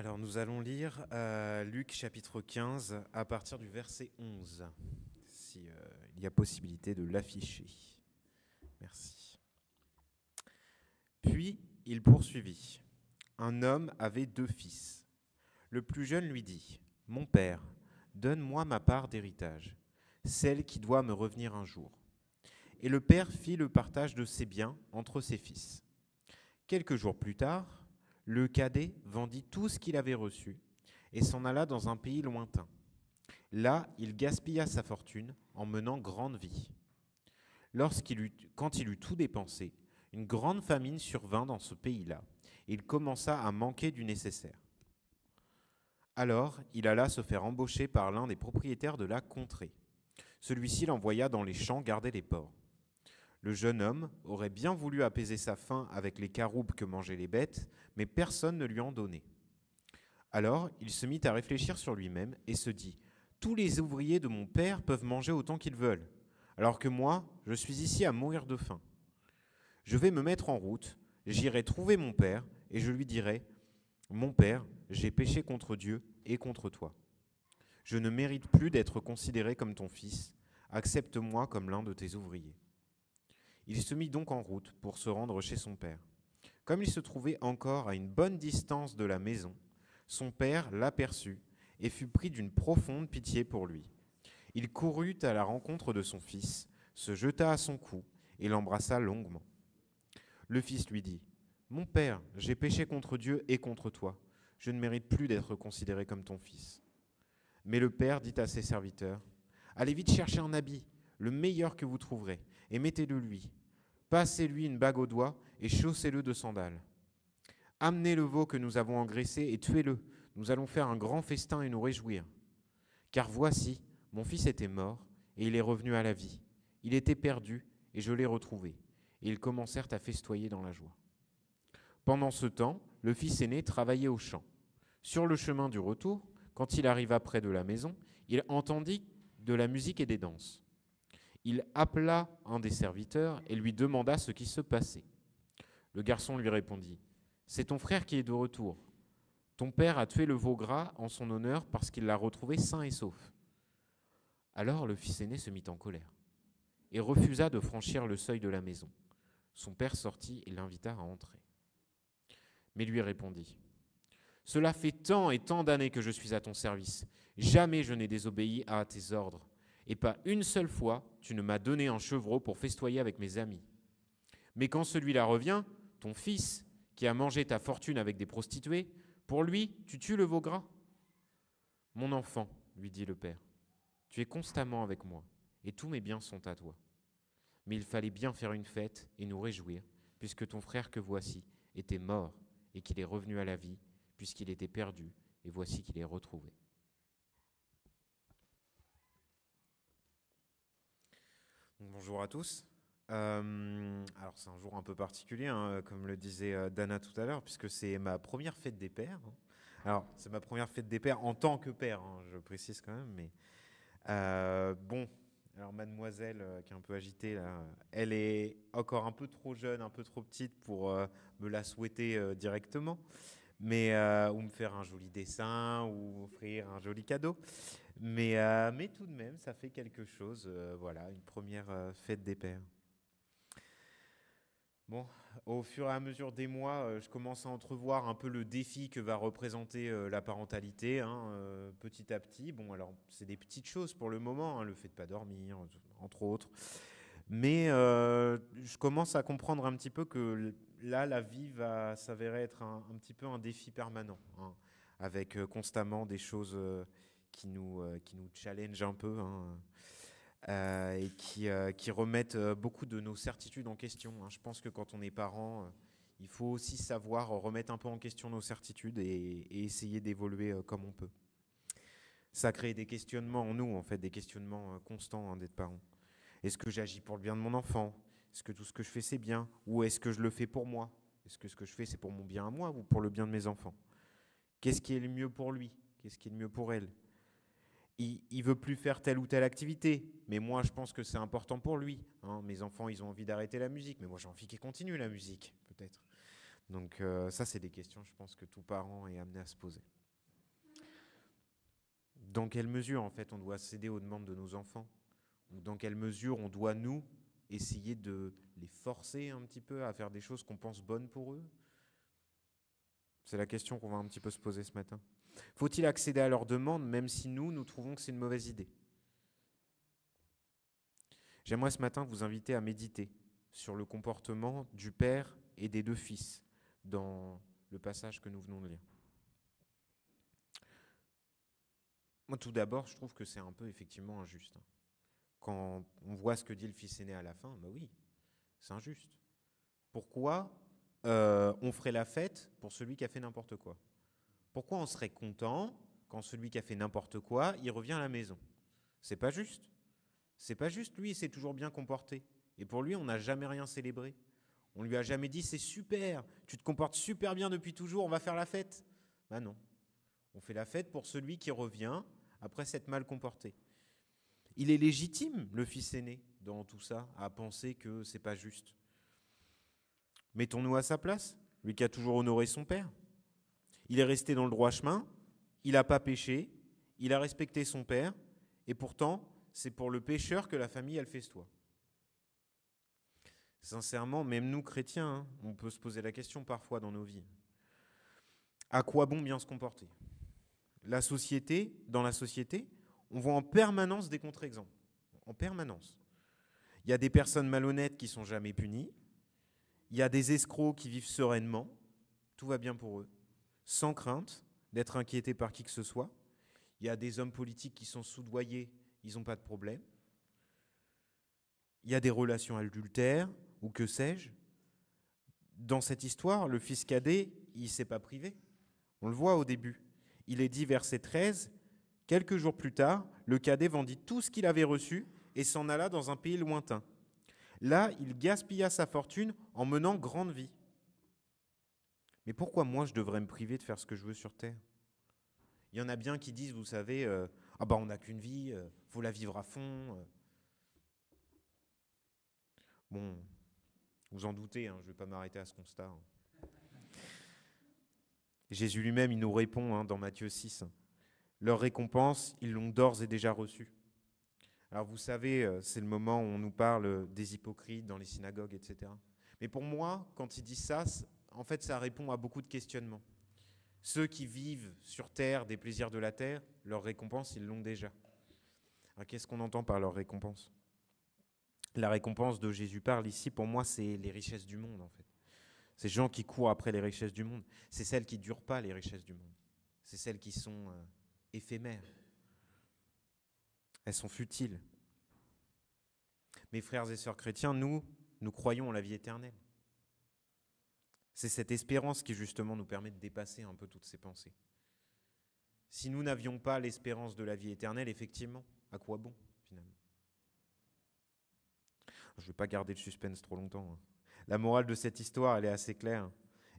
Alors nous allons lire euh, Luc chapitre 15 à partir du verset 11, s'il euh, y a possibilité de l'afficher. Merci. Puis il poursuivit. Un homme avait deux fils. Le plus jeune lui dit, Mon père, donne-moi ma part d'héritage, celle qui doit me revenir un jour. Et le père fit le partage de ses biens entre ses fils. Quelques jours plus tard, le cadet vendit tout ce qu'il avait reçu et s'en alla dans un pays lointain. Là, il gaspilla sa fortune en menant grande vie. Lorsqu'il eut, quand il eut tout dépensé, une grande famine survint dans ce pays-là. Il commença à manquer du nécessaire. Alors, il alla se faire embaucher par l'un des propriétaires de la contrée. Celui-ci l'envoya dans les champs garder les porcs. Le jeune homme aurait bien voulu apaiser sa faim avec les caroubes que mangeaient les bêtes, mais personne ne lui en donnait. Alors il se mit à réfléchir sur lui-même et se dit Tous les ouvriers de mon père peuvent manger autant qu'ils veulent, alors que moi, je suis ici à mourir de faim. Je vais me mettre en route, j'irai trouver mon père, et je lui dirai Mon père, j'ai péché contre Dieu et contre toi. Je ne mérite plus d'être considéré comme ton fils, accepte-moi comme l'un de tes ouvriers. Il se mit donc en route pour se rendre chez son père. Comme il se trouvait encore à une bonne distance de la maison, son père l'aperçut et fut pris d'une profonde pitié pour lui. Il courut à la rencontre de son fils, se jeta à son cou et l'embrassa longuement. Le fils lui dit, Mon père, j'ai péché contre Dieu et contre toi. Je ne mérite plus d'être considéré comme ton fils. Mais le père dit à ses serviteurs, Allez vite chercher un habit, le meilleur que vous trouverez, et mettez-le lui Passez-lui une bague au doigt et chaussez-le de sandales. Amenez le veau que nous avons engraissé et tuez-le. Nous allons faire un grand festin et nous réjouir. Car voici, mon fils était mort et il est revenu à la vie. Il était perdu et je l'ai retrouvé. Et ils commencèrent à festoyer dans la joie. Pendant ce temps, le fils aîné travaillait au champ. Sur le chemin du retour, quand il arriva près de la maison, il entendit de la musique et des danses. Il appela un des serviteurs et lui demanda ce qui se passait. Le garçon lui répondit C'est ton frère qui est de retour. Ton père a tué le veau gras en son honneur parce qu'il l'a retrouvé sain et sauf. Alors le fils aîné se mit en colère et refusa de franchir le seuil de la maison. Son père sortit et l'invita à entrer. Mais lui répondit Cela fait tant et tant d'années que je suis à ton service. Jamais je n'ai désobéi à tes ordres. Et pas une seule fois, tu ne m'as donné un chevreau pour festoyer avec mes amis. Mais quand celui-là revient, ton fils, qui a mangé ta fortune avec des prostituées, pour lui, tu tues le veau gras. Mon enfant, lui dit le père, tu es constamment avec moi, et tous mes biens sont à toi. Mais il fallait bien faire une fête et nous réjouir, puisque ton frère que voici était mort, et qu'il est revenu à la vie, puisqu'il était perdu, et voici qu'il est retrouvé. Bonjour à tous. Euh, alors c'est un jour un peu particulier, hein, comme le disait euh, Dana tout à l'heure, puisque c'est ma première fête des pères. Hein. Alors c'est ma première fête des pères en tant que père, hein, je précise quand même. Mais euh, bon, alors mademoiselle qui est un peu agitée elle est encore un peu trop jeune, un peu trop petite pour me la souhaiter directement, mais ou me faire un joli dessin ou offrir un joli cadeau. Euh, mais, tout de même, ça fait quelque chose, euh, voilà, une première euh, fête des pères. Bon, au fur et à mesure des mois, je commence à entrevoir un peu le défi que va représenter la parentalité, hein, petit à petit. Bon, alors c'est des petites choses pour le moment, hein, le fait de pas dormir, entre autres. Mais je commence à comprendre un petit peu que là, la vie va s'avérer être un, petit peu un défi permanent, hein, avec constamment des choses qui nous, euh, qui nous challenge un peu hein, euh, et qui, euh, remettent beaucoup de nos certitudes en question. Hein. Je pense que quand on est parent, il faut aussi savoir remettre un peu en question nos certitudes et, essayer d'évoluer comme on peut. Ça crée des questionnements en nous, en fait, des questionnements constants hein, d'être parent. Est-ce que j'agis pour le bien de mon enfant Est-ce que tout ce que je fais, c'est bien Ou est-ce que je le fais pour moi Est-ce que ce que je fais, c'est pour mon bien à moi ou pour le bien de mes enfants Qu'est-ce qui est le mieux pour lui Qu'est-ce qui est le mieux pour elle il, ne veut plus faire telle ou telle activité, mais moi je pense que c'est important pour lui. Hein. Mes enfants, ils ont envie d'arrêter la musique, mais moi j'ai envie qu'ils continue la musique, peut-être. Donc euh, ça, c'est des questions, je pense, que tout parent est amené à se poser. Dans quelle mesure, en fait, on doit céder aux demandes de nos enfants Ou dans quelle mesure on doit, nous, essayer de les forcer un petit peu à faire des choses qu'on pense bonnes pour eux C'est la question qu'on va un petit peu se poser ce matin. Faut-il accéder à leur demande, même si nous, nous trouvons que c'est une mauvaise idée J'aimerais ce matin vous inviter à méditer sur le comportement du Père et des deux fils dans le passage que nous venons de lire. Moi, tout d'abord, je trouve que c'est un peu effectivement injuste. Hein. Quand on voit ce que dit le fils aîné à la fin, bah oui, c'est injuste. Pourquoi euh, on ferait la fête pour celui qui a fait n'importe quoi pourquoi on serait content quand celui qui a fait n'importe quoi, il revient à la maison C'est pas juste. C'est pas juste. Lui, il s'est toujours bien comporté. Et pour lui, on n'a jamais rien célébré. On lui a jamais dit c'est super, tu te comportes super bien depuis toujours, on va faire la fête. ben non. On fait la fête pour celui qui revient après s'être mal comporté. Il est légitime, le fils aîné, dans tout ça, à penser que c'est pas juste. Mettons-nous à sa place, lui qui a toujours honoré son père. Il est resté dans le droit chemin, il n'a pas péché, il a respecté son père, et pourtant, c'est pour le pécheur que la famille, elle festoie. Sincèrement, même nous, chrétiens, hein, on peut se poser la question parfois dans nos vies. À quoi bon bien se comporter La société, dans la société, on voit en permanence des contre-exemples. En permanence. Il y a des personnes malhonnêtes qui sont jamais punies. Il y a des escrocs qui vivent sereinement. Tout va bien pour eux sans crainte d'être inquiété par qui que ce soit. Il y a des hommes politiques qui sont soudoyés, ils n'ont pas de problème. Il y a des relations adultères, ou que sais-je. Dans cette histoire, le fils cadet, il ne s'est pas privé. On le voit au début. Il est dit, verset 13, quelques jours plus tard, le cadet vendit tout ce qu'il avait reçu et s'en alla dans un pays lointain. Là, il gaspilla sa fortune en menant grande vie. Et pourquoi moi je devrais me priver de faire ce que je veux sur Terre Il y en a bien qui disent, vous savez, euh, ah bah on n'a qu'une vie, il euh, faut la vivre à fond. Euh. Bon, vous en doutez, hein, je ne vais pas m'arrêter à ce constat. Hein. Jésus lui-même, il nous répond hein, dans Matthieu 6. Leur récompense, ils l'ont d'ores et déjà reçue. Alors vous savez, c'est le moment où on nous parle des hypocrites dans les synagogues, etc. Mais pour moi, quand il dit ça, en fait, ça répond à beaucoup de questionnements. Ceux qui vivent sur Terre des plaisirs de la Terre, leur récompense, ils l'ont déjà. Alors ah, qu'est-ce qu'on entend par leur récompense La récompense de Jésus parle ici, pour moi, c'est les richesses du monde, en fait. Ces gens qui courent après les richesses du monde, c'est celles qui ne durent pas les richesses du monde. C'est celles qui sont euh, éphémères. Elles sont futiles. Mes frères et sœurs chrétiens, nous, nous croyons en la vie éternelle. C'est cette espérance qui justement nous permet de dépasser un peu toutes ces pensées. Si nous n'avions pas l'espérance de la vie éternelle, effectivement, à quoi bon finalement Je ne vais pas garder le suspense trop longtemps. Hein. La morale de cette histoire, elle est assez claire.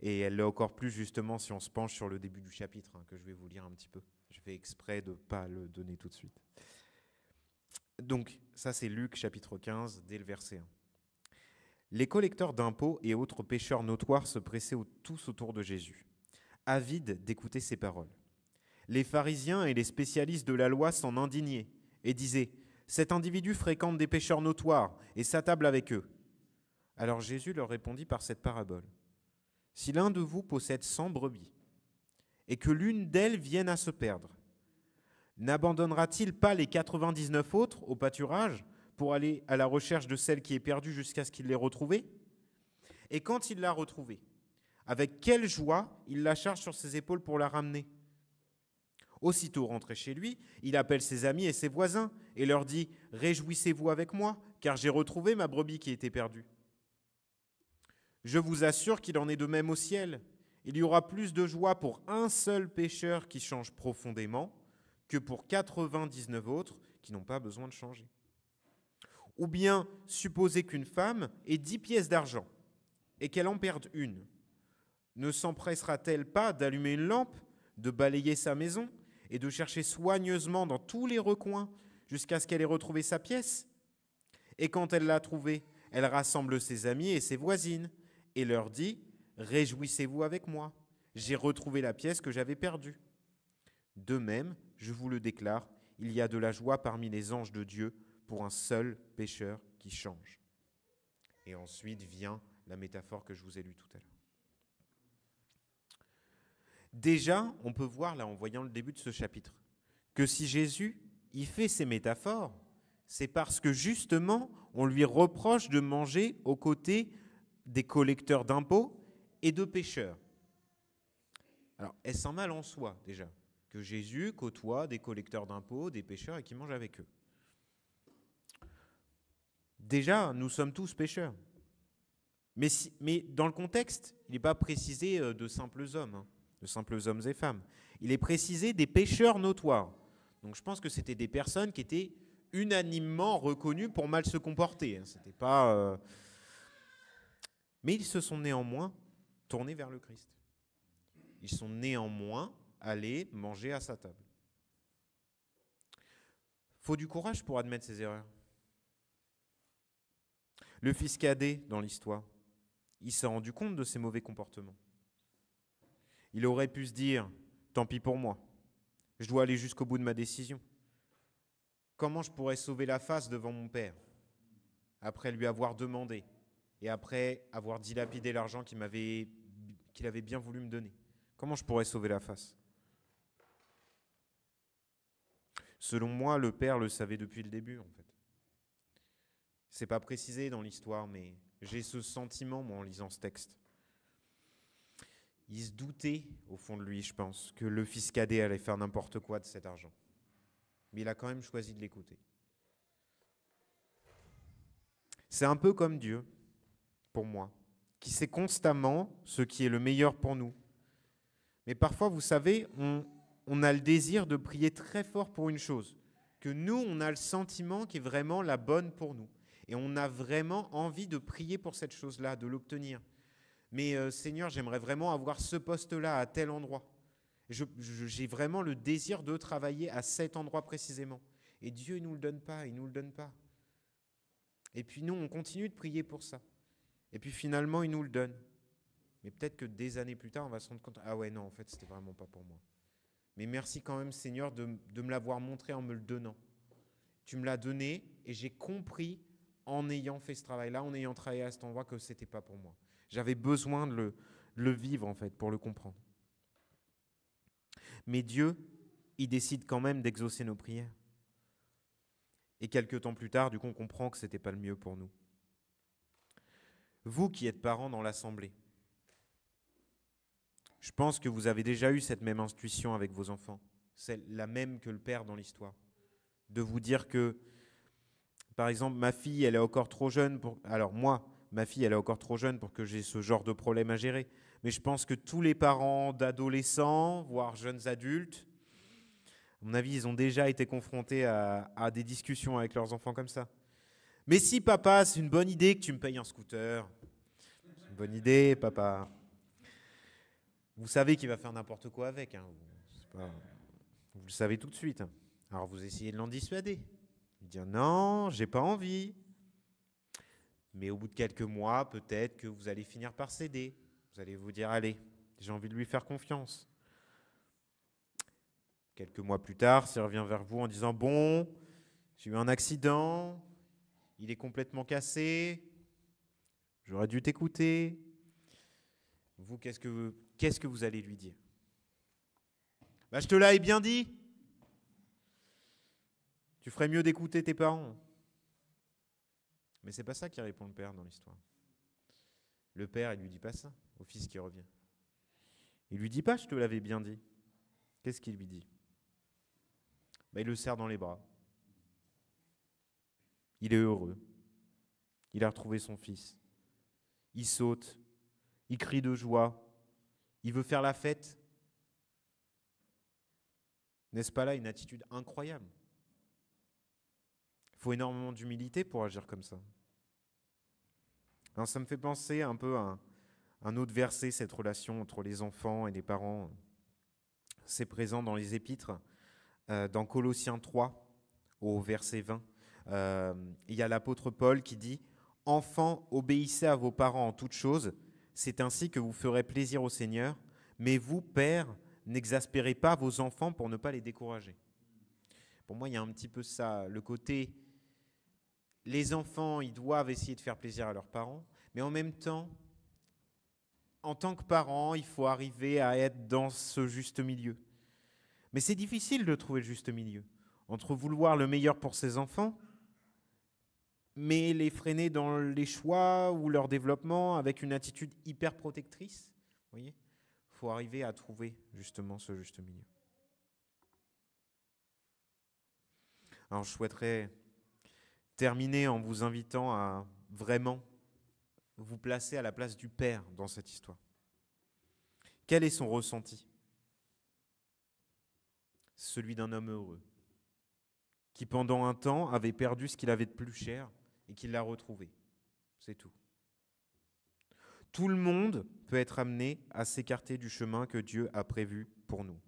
Et elle l'est encore plus justement si on se penche sur le début du chapitre, hein, que je vais vous lire un petit peu. Je fais exprès de ne pas le donner tout de suite. Donc, ça c'est Luc chapitre 15, dès le verset 1. Les collecteurs d'impôts et autres pêcheurs notoires se pressaient tous autour de Jésus, avides d'écouter ses paroles. Les pharisiens et les spécialistes de la loi s'en indignaient et disaient Cet individu fréquente des pêcheurs notoires et s'attable avec eux. Alors Jésus leur répondit par cette parabole Si l'un de vous possède cent brebis et que l'une d'elles vienne à se perdre, n'abandonnera-t-il pas les 99 autres au pâturage pour aller à la recherche de celle qui est perdue jusqu'à ce qu'il l'ait retrouvée Et quand il l'a retrouvée, avec quelle joie il la charge sur ses épaules pour la ramener Aussitôt rentré chez lui, il appelle ses amis et ses voisins et leur dit Réjouissez-vous avec moi, car j'ai retrouvé ma brebis qui était perdue. Je vous assure qu'il en est de même au ciel. Il y aura plus de joie pour un seul pécheur qui change profondément que pour 99 autres qui n'ont pas besoin de changer ou bien supposer qu'une femme ait dix pièces d'argent et qu'elle en perde une. Ne s'empressera-t-elle pas d'allumer une lampe, de balayer sa maison et de chercher soigneusement dans tous les recoins jusqu'à ce qu'elle ait retrouvé sa pièce Et quand elle l'a trouvée, elle rassemble ses amis et ses voisines et leur dit Réjouissez-vous avec moi, j'ai retrouvé la pièce que j'avais perdue. De même, je vous le déclare, il y a de la joie parmi les anges de Dieu pour un seul pécheur qui change. Et ensuite vient la métaphore que je vous ai lue tout à l'heure. Déjà, on peut voir là en voyant le début de ce chapitre que si Jésus y fait ces métaphores, c'est parce que justement on lui reproche de manger aux côtés des collecteurs d'impôts et de pécheurs. Alors, est-ce un mal en soi déjà que Jésus côtoie des collecteurs d'impôts, des pécheurs et qui mange avec eux Déjà, nous sommes tous pêcheurs, Mais, dans le contexte, il n'est pas précisé euh, de simples hommes, hein, de simples hommes et femmes. Il est précisé des pêcheurs notoires. Donc je pense que c'était des personnes qui étaient unanimement reconnues pour mal se comporter. Hein. c'était pas. Euh, mais ils se sont néanmoins tournés vers le Christ. Ils sont néanmoins allés manger à sa table. Faut du courage pour admettre ses erreurs. Le fils cadet dans l'histoire, il s'est rendu compte de ses mauvais comportements. Il aurait pu se dire, tant pis pour moi, je dois aller jusqu'au bout de ma décision. Comment je pourrais sauver la face devant mon père après lui avoir demandé et après avoir dilapidé l'argent qu'il avait bien voulu me donner. Comment je pourrais sauver la face Selon moi, le père le savait depuis le début en fait. C'est pas précisé dans l'histoire, mais j'ai ce sentiment, moi, en lisant ce texte. Il se doutait, au fond de lui, je pense, que le fils cadet allait faire n'importe quoi de cet argent. Mais il a quand même choisi de l'écouter. C'est un peu comme Dieu, pour moi, qui sait constamment ce qui est le meilleur pour nous. Mais parfois, vous savez, on a le désir de prier très fort pour une chose, que nous, on a le sentiment qui est vraiment la bonne pour nous. Et on a vraiment envie de prier pour cette chose-là, de l'obtenir. Mais euh, Seigneur, j'aimerais vraiment avoir ce poste-là à tel endroit. J'ai vraiment le désir de travailler à cet endroit précisément. Et Dieu ne nous le donne pas, il ne nous le donne pas. Et puis nous, on continue de prier pour ça. Et puis finalement, il nous le donne. Mais peut-être que des années plus tard, on va se rendre compte, ah ouais, non, en fait, c'était vraiment pas pour moi. Mais merci quand même, Seigneur, de me l'avoir montré en me le donnant. Tu me l'as donné et j'ai compris en ayant fait ce travail-là, en ayant travaillé à cet endroit, que n'était pas pour moi. J'avais besoin de le, le vivre, en fait, pour le comprendre. Mais Dieu, il décide quand même d'exaucer nos prières. Et quelques temps plus tard, du coup, on comprend que ce n'était pas le mieux pour nous. Vous qui êtes parents dans l'assemblée, je pense que vous avez déjà eu cette même intuition avec vos enfants, C'est la même que le père dans l'histoire, de vous dire que par exemple, ma fille, elle est encore trop jeune pour. Alors moi, ma fille, elle est encore trop jeune pour que j'ai ce genre de problème à gérer. Mais je pense que tous les parents d'adolescents, voire jeunes adultes, à mon avis, ils ont déjà été confrontés à, des discussions avec leurs enfants comme ça. Mais si papa, c'est une bonne idée que tu me payes un scooter. C'est une bonne idée, papa. Vous savez qu'il va faire n'importe quoi avec. Hein. Vous le savez tout de suite. Hein. Alors vous essayez de l'en dissuader dire non, j'ai pas envie. Mais au bout de quelques mois, peut-être que vous allez finir par céder. Vous allez vous dire allez, j'ai envie de lui faire confiance. Quelques mois plus tard, ça revient vers vous en disant bon, j'ai eu un accident, il est complètement cassé, j'aurais dû t'écouter. Vous, qu'est-ce que, qu'est-ce que vous allez lui dire bah, Je te l'ai bien dit. Tu ferais mieux d'écouter tes parents. Mais c'est pas ça qui répond le père dans l'histoire. Le père, il lui dit pas ça au fils qui revient. Il lui dit pas, je te l'avais bien dit. Qu'est-ce qu'il lui dit ben, Il le serre dans les bras. Il est heureux. Il a retrouvé son fils. Il saute. Il crie de joie. Il veut faire la fête. N'est-ce pas là une attitude incroyable il faut énormément d'humilité pour agir comme ça. ça me fait penser un peu à un autre verset, cette relation entre les enfants et les parents. C'est présent dans les épîtres, euh, dans Colossiens 3, au verset 20. Euh, il y a l'apôtre Paul qui dit Enfants, obéissez à vos parents en toutes choses, c'est ainsi que vous ferez plaisir au Seigneur, mais vous, pères, n'exaspérez pas vos enfants pour ne pas les décourager. Pour moi, il y a un petit peu ça, le côté les enfants, ils doivent essayer de faire plaisir à leurs parents, mais en même temps, en tant que parents, il faut arriver à être dans ce juste milieu. Mais c'est difficile de trouver le juste milieu entre vouloir le meilleur pour ses enfants, mais les freiner dans les choix ou leur développement avec une attitude hyper protectrice. Vous voyez, faut arriver à trouver justement ce juste milieu. Alors je souhaiterais terminer en vous invitant à vraiment vous placer à la place du Père dans cette histoire. Quel est son ressenti Celui d'un homme heureux, qui pendant un temps avait perdu ce qu'il avait de plus cher et qui l'a retrouvé. C'est tout. Tout le monde peut être amené à s'écarter du chemin que Dieu a prévu pour nous.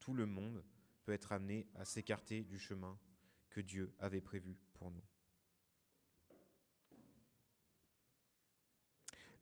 Tout le monde peut être amené à s'écarter du chemin que Dieu avait prévu pour nous.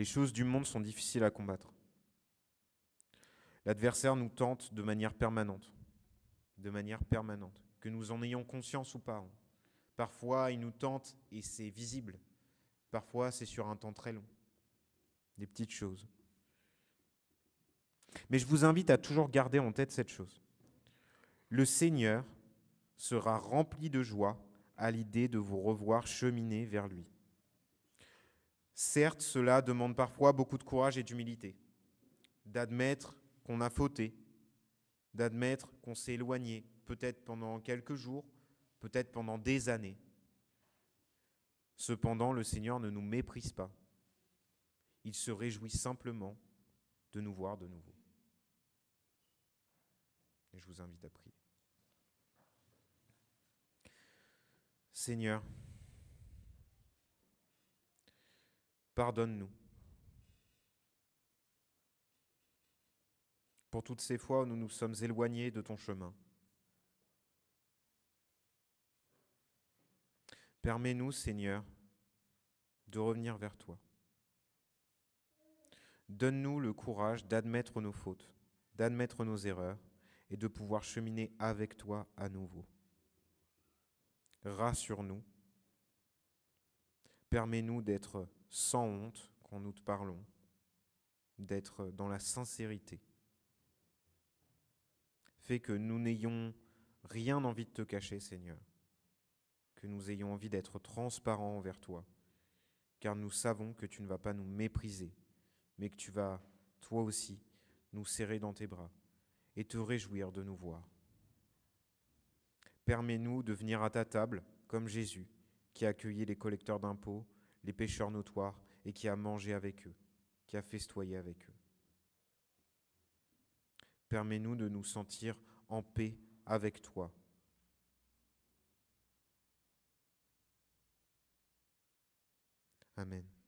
Les choses du monde sont difficiles à combattre. L'adversaire nous tente de manière permanente, de manière permanente, que nous en ayons conscience ou pas. Parfois, il nous tente et c'est visible. Parfois, c'est sur un temps très long. Des petites choses. Mais je vous invite à toujours garder en tête cette chose. Le Seigneur sera rempli de joie à l'idée de vous revoir cheminer vers lui. Certes, cela demande parfois beaucoup de courage et d'humilité, d'admettre qu'on a fauté, d'admettre qu'on s'est éloigné, peut-être pendant quelques jours, peut-être pendant des années. Cependant, le Seigneur ne nous méprise pas. Il se réjouit simplement de nous voir de nouveau. Et je vous invite à prier. Seigneur, pardonne-nous. Pour toutes ces fois où nous nous sommes éloignés de ton chemin. Permets-nous, Seigneur, de revenir vers toi. Donne-nous le courage d'admettre nos fautes, d'admettre nos erreurs et de pouvoir cheminer avec toi à nouveau. Rassure-nous. Permets-nous d'être sans honte quand nous te parlons, d'être dans la sincérité. Fais que nous n'ayons rien envie de te cacher, Seigneur, que nous ayons envie d'être transparents envers toi, car nous savons que tu ne vas pas nous mépriser, mais que tu vas, toi aussi, nous serrer dans tes bras et te réjouir de nous voir. Permets-nous de venir à ta table comme Jésus, qui a accueilli les collecteurs d'impôts les pécheurs notoires, et qui a mangé avec eux, qui a festoyé avec eux. Permets-nous de nous sentir en paix avec toi. Amen.